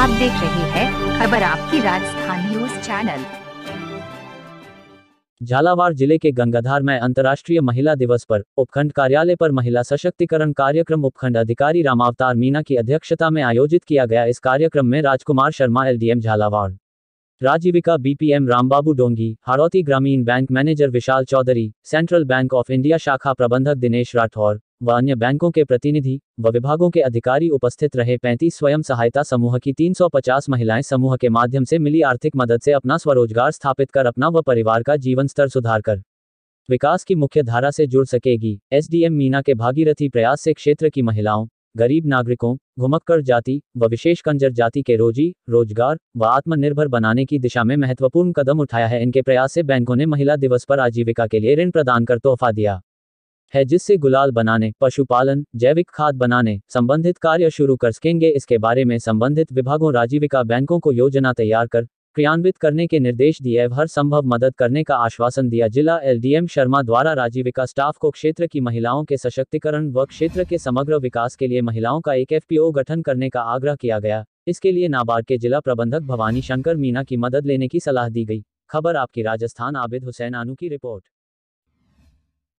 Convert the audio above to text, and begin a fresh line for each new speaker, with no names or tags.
आप देख रहे हैं खबर आपकी राजस्थान न्यूज चैनल झालावाड़ जिले के गंगाधार में अंतर्राष्ट्रीय महिला दिवस पर उपखंड कार्यालय पर महिला सशक्तिकरण कार्यक्रम उपखंड अधिकारी रामावतार मीना की अध्यक्षता में आयोजित किया गया इस कार्यक्रम में Rajkumar Sharma LDM Jhalawar Rajeevika BPM Rambabu Dongi Hadoti Gramin bank manager Vishal Chaudhary central bank of India शाखा प्रबंधक दिनेश राठौर व अन्य बैंकों के प्रतिनिधि व विभागों के अधिकारी उपस्थित रहे पैंतीस स्वयं सहायता समूह की 350 महिलाएं समूह के माध्यम से मिली आर्थिक मदद से अपना स्वरोजगार स्थापित कर अपना व परिवार का जीवन स्तर सुधार कर विकास की मुख्य धारा से जुड़ सकेगी एसडीएम मीना के भागीरथी प्रयास से क्षेत्र की महिलाओं गरीब नागरिकों घुमक्कड़ जाति व विशेष कंजर जाति के रोजी रोजगार व आत्मनिर्भर बनाने की दिशा में महत्वपूर्ण कदम उठाया है इनके प्रयास से बैंकों ने महिला दिवस पर आजीविका के लिए ऋण प्रदान कर तोहफा दिया है जिससे गुलाल बनाने पशुपालन जैविक खाद बनाने संबंधित कार्य शुरू कर सकेंगे इसके बारे में संबंधित विभागों राजीविका बैंकों को योजना तैयार कर क्रियान्वित करने के निर्देश दिए हर संभव मदद करने का आश्वासन दिया जिला एलडीएम शर्मा द्वारा राजीविका स्टाफ को क्षेत्र की महिलाओं के सशक्तिकरण व क्षेत्र के समग्र विकास के लिए महिलाओं का एक एफपीओ गठन करने का आग्रह किया गया इसके लिए नाबार्ड के जिला प्रबंधक भवानी शंकर मीना की मदद लेने की सलाह दी गई खबर आपकी राजस्थान आबिद हुसैन आनू की रिपोर्ट